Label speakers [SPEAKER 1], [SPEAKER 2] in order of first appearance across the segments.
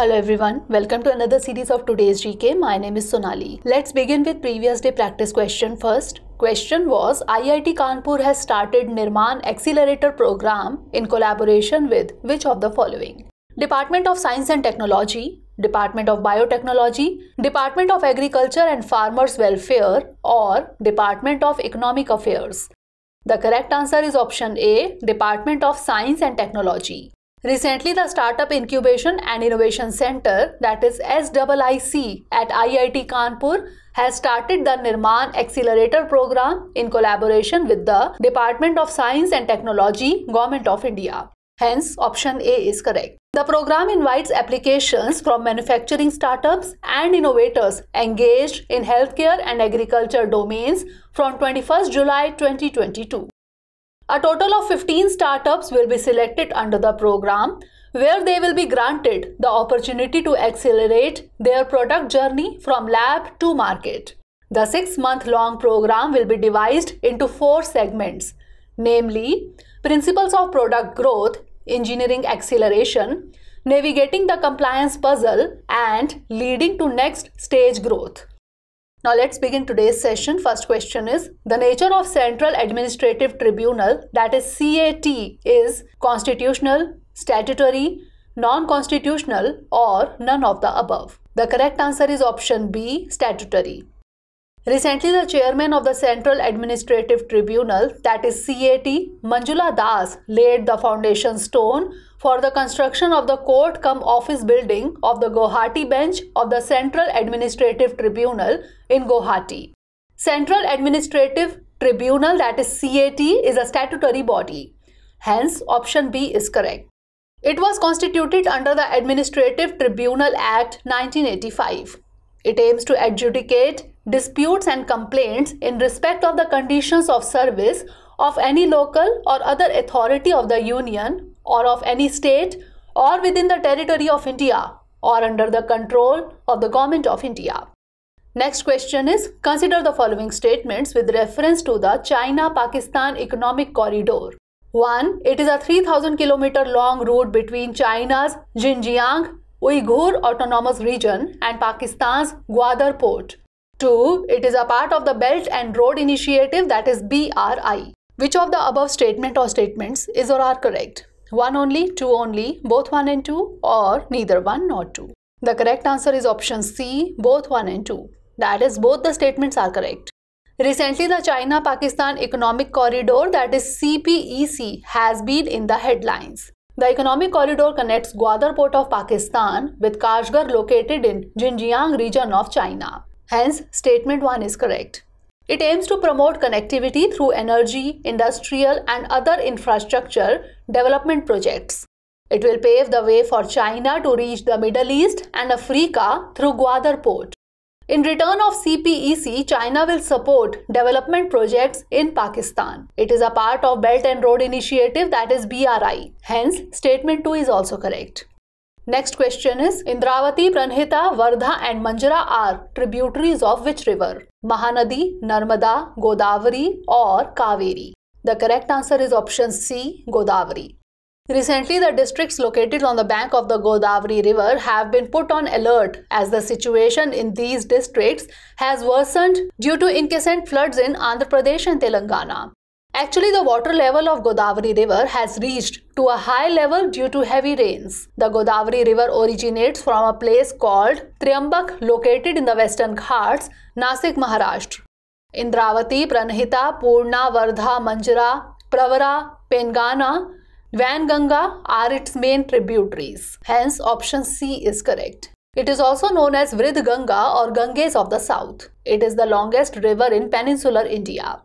[SPEAKER 1] Hello everyone, welcome to another series of today's GK. My name is Sonali. Let's begin with previous day practice question first. Question was IIT Kanpur has started Nirman Accelerator program in collaboration with which of the following? Department of Science and Technology, Department of Biotechnology, Department of Agriculture and Farmers Welfare or Department of Economic Affairs. The correct answer is option A, Department of Science and Technology. Recently, the Startup Incubation and Innovation Center, that is SIIC, at IIT Kanpur has started the Nirman Accelerator program in collaboration with the Department of Science and Technology, Government of India. Hence, option A is correct. The program invites applications from manufacturing startups and innovators engaged in healthcare and agriculture domains from 21st July 2022. A total of 15 startups will be selected under the program, where they will be granted the opportunity to accelerate their product journey from lab to market. The six month long program will be divided into four segments namely, Principles of Product Growth, Engineering Acceleration, Navigating the Compliance Puzzle, and Leading to Next Stage Growth. Now let's begin today's session. First question is The nature of Central Administrative Tribunal, that is CAT, is constitutional, statutory, non constitutional, or none of the above. The correct answer is option B, statutory. Recently, the chairman of the Central Administrative Tribunal, that is CAT, Manjula Das, laid the foundation stone for the construction of the court cum office building of the Guwahati bench of the Central Administrative Tribunal in Guwahati. Central Administrative Tribunal, that is CAT, is a statutory body. Hence, option B is correct. It was constituted under the Administrative Tribunal Act 1985. It aims to adjudicate disputes and complaints in respect of the conditions of service of any local or other authority of the Union or of any state or within the territory of India or under the control of the Government of India. Next question is consider the following statements with reference to the China Pakistan Economic Corridor. 1. It is a 3000 kilometer long route between China's Xinjiang Uyghur Autonomous Region and Pakistan's Gwadar Port. Two, it is a part of the Belt and Road Initiative that is BRI. Which of the above statement or statements is or are correct? One only, two only, both one and two, or neither one nor two. The correct answer is option C, both one and two. That is, both the statements are correct. Recently, the China Pakistan Economic Corridor, that is CPEC, has been in the headlines. The economic corridor connects Gwadar port of Pakistan with Kashgar located in Xinjiang region of China. Hence, statement 1 is correct. It aims to promote connectivity through energy, industrial and other infrastructure development projects. It will pave the way for China to reach the Middle East and Africa through Gwadar port. In return of CPEC, China will support development projects in Pakistan. It is a part of Belt and Road Initiative that is BRI. Hence, statement 2 is also correct. Next question is Indravati, Pranhita, Vardha, and Manjara are tributaries of which river? Mahanadi, Narmada, Godavari, or Kaveri? The correct answer is option C, Godavari. Recently, the districts located on the bank of the Godavari River have been put on alert as the situation in these districts has worsened due to incessant floods in Andhra Pradesh and Telangana. Actually, the water level of Godavari River has reached to a high level due to heavy rains. The Godavari River originates from a place called Triambak located in the western Ghats, Nasik, Maharashtra. Indravati, Pranahita, Purna, Vardha, Manjara, Pravara, Pengana, Vanganga are its main tributaries. Hence, option C is correct. It is also known as Vridh Ganga or Ganges of the South. It is the longest river in peninsular India.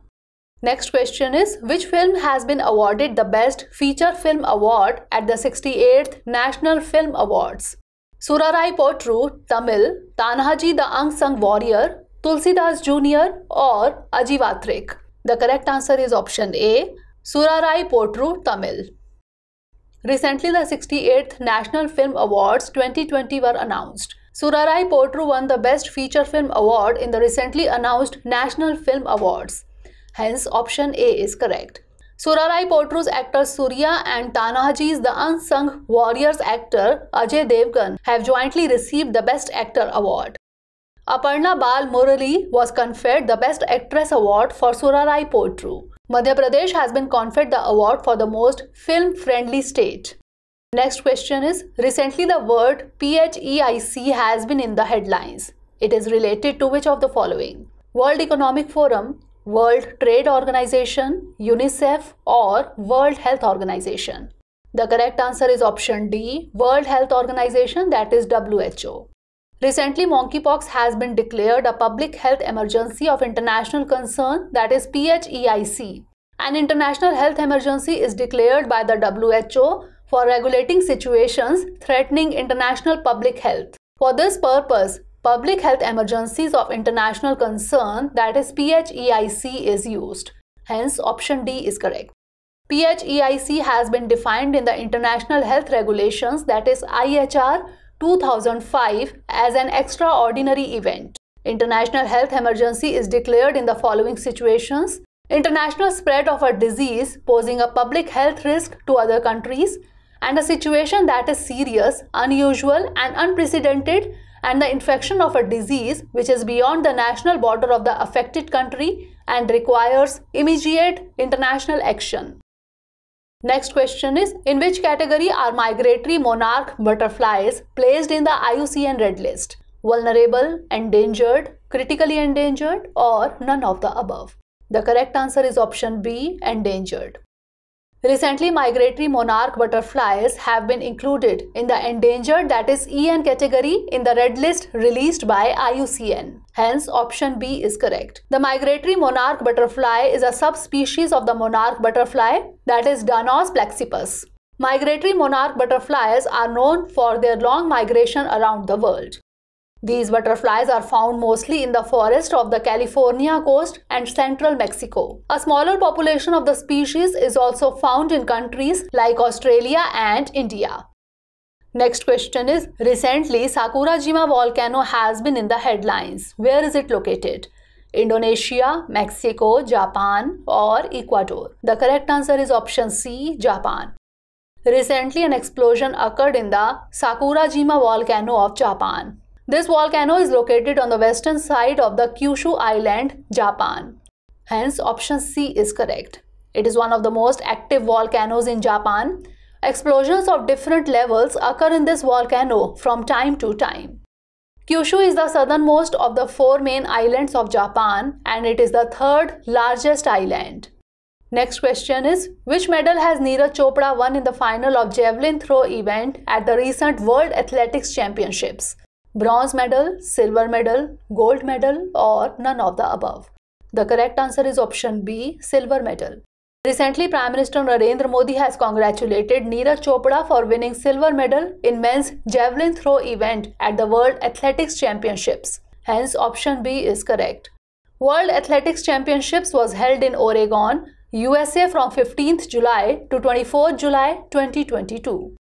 [SPEAKER 1] Next question is Which film has been awarded the Best Feature Film Award at the 68th National Film Awards? Surarai Potru, Tamil, Tanhaji the Unsung Warrior, Tulsidas Jr., or Ajivathrik? The correct answer is option A Surarai Potru, Tamil. Recently, the 68th National Film Awards 2020 were announced. Surarai Potru won the Best Feature Film Award in the recently announced National Film Awards. Hence, option A is correct. Surarai portrays actors Surya and Tanahaji's The Unsung Warriors actor Ajay Devgan have jointly received the Best Actor award. Aparna Bal Murali was conferred the Best Actress award for Surarai Potru. Madhya Pradesh has been conferred the award for the most film-friendly state. Next question is, recently the word PHEIC has been in the headlines. It is related to which of the following? World Economic Forum, World Trade Organization, UNICEF, or World Health Organization? The correct answer is option D, World Health Organization, that is WHO. Recently, monkeypox has been declared a public health emergency of international concern, that is PHEIC. An international health emergency is declared by the WHO for regulating situations threatening international public health. For this purpose, public health emergencies of international concern, that is PHEIC, is used. Hence, option D is correct. PHEIC has been defined in the International Health Regulations, that is IHR 2005, as an extraordinary event. International health emergency is declared in the following situations international spread of a disease posing a public health risk to other countries, and a situation that is serious, unusual, and unprecedented and the infection of a disease which is beyond the national border of the affected country and requires immediate international action. Next question is In which category are migratory monarch butterflies placed in the IUCN Red List? Vulnerable, endangered, critically endangered, or none of the above? The correct answer is option B endangered. Recently, migratory monarch butterflies have been included in the endangered that is EN category in the red list released by IUCN. Hence, option B is correct. The migratory monarch butterfly is a subspecies of the monarch butterfly that is Danos plexippus. Migratory monarch butterflies are known for their long migration around the world. These butterflies are found mostly in the forest of the California coast and central Mexico. A smaller population of the species is also found in countries like Australia and India. Next question is Recently, Sakurajima volcano has been in the headlines. Where is it located? Indonesia, Mexico, Japan, or Ecuador? The correct answer is option C Japan. Recently, an explosion occurred in the Sakurajima volcano of Japan. This volcano is located on the western side of the Kyushu Island, Japan. Hence, option C is correct. It is one of the most active volcanoes in Japan. Explosions of different levels occur in this volcano from time to time. Kyushu is the southernmost of the four main islands of Japan and it is the third largest island. Next question is Which medal has Neeraj Chopra won in the final of javelin throw event at the recent World Athletics Championships? bronze medal, silver medal, gold medal, or none of the above? The correct answer is option B, silver medal. Recently, Prime Minister Narendra Modi has congratulated Neeraj Chopra for winning silver medal in men's javelin throw event at the World Athletics Championships. Hence, option B is correct. World Athletics Championships was held in Oregon, USA from 15th July to 24th July 2022.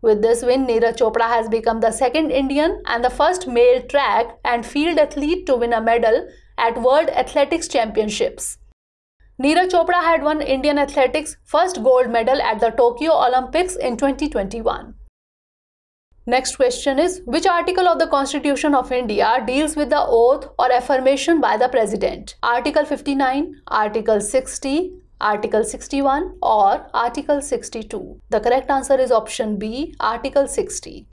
[SPEAKER 1] With this win, Nira Chopra has become the second Indian and the first male track and field athlete to win a medal at World Athletics Championships. Nira Chopra had won Indian athletics' first gold medal at the Tokyo Olympics in 2021. Next question is Which article of the Constitution of India deals with the oath or affirmation by the President? Article 59, Article 60, Article 61 or Article 62. The correct answer is option B, Article 60.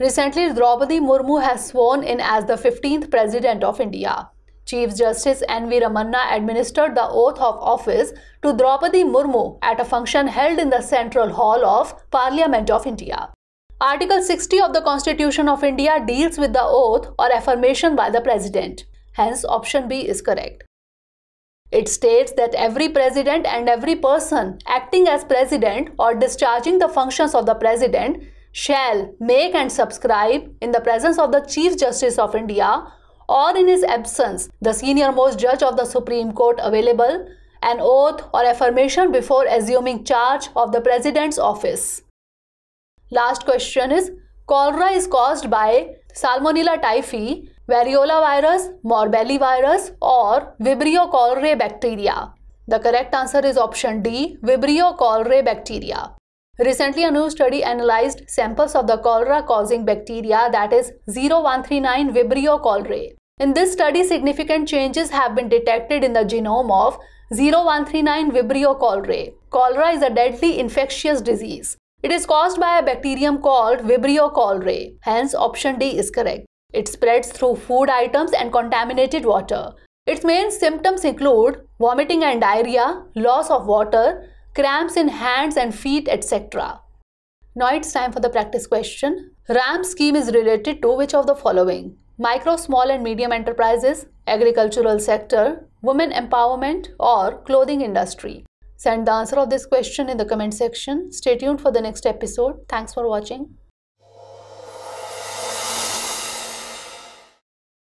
[SPEAKER 1] Recently, Draupadi Murmu has sworn in as the 15th President of India. Chief Justice N.V. Ramanna administered the oath of office to Draupadi Murmu at a function held in the Central Hall of Parliament of India. Article 60 of the Constitution of India deals with the oath or affirmation by the President. Hence, option B is correct. It states that every president and every person acting as president or discharging the functions of the president shall make and subscribe in the presence of the Chief Justice of India or in his absence, the senior-most judge of the Supreme Court available, an oath or affirmation before assuming charge of the president's office. Last question is, cholera is caused by Salmonella typhi variola virus, morbelli virus or Vibrio cholerae bacteria. The correct answer is option D, Vibrio cholerae bacteria. Recently, a new study analyzed samples of the cholera causing bacteria that is 0139 Vibrio cholerae. In this study, significant changes have been detected in the genome of 0139 Vibrio cholerae. Cholera is a deadly infectious disease. It is caused by a bacterium called Vibrio cholerae. Hence, option D is correct. It spreads through food items and contaminated water. Its main symptoms include vomiting and diarrhea, loss of water, cramps in hands and feet, etc. Now it's time for the practice question. RAM scheme is related to which of the following? Micro, small and medium enterprises, agricultural sector, women empowerment or clothing industry. Send the answer of this question in the comment section. Stay tuned for the next episode. Thanks for watching.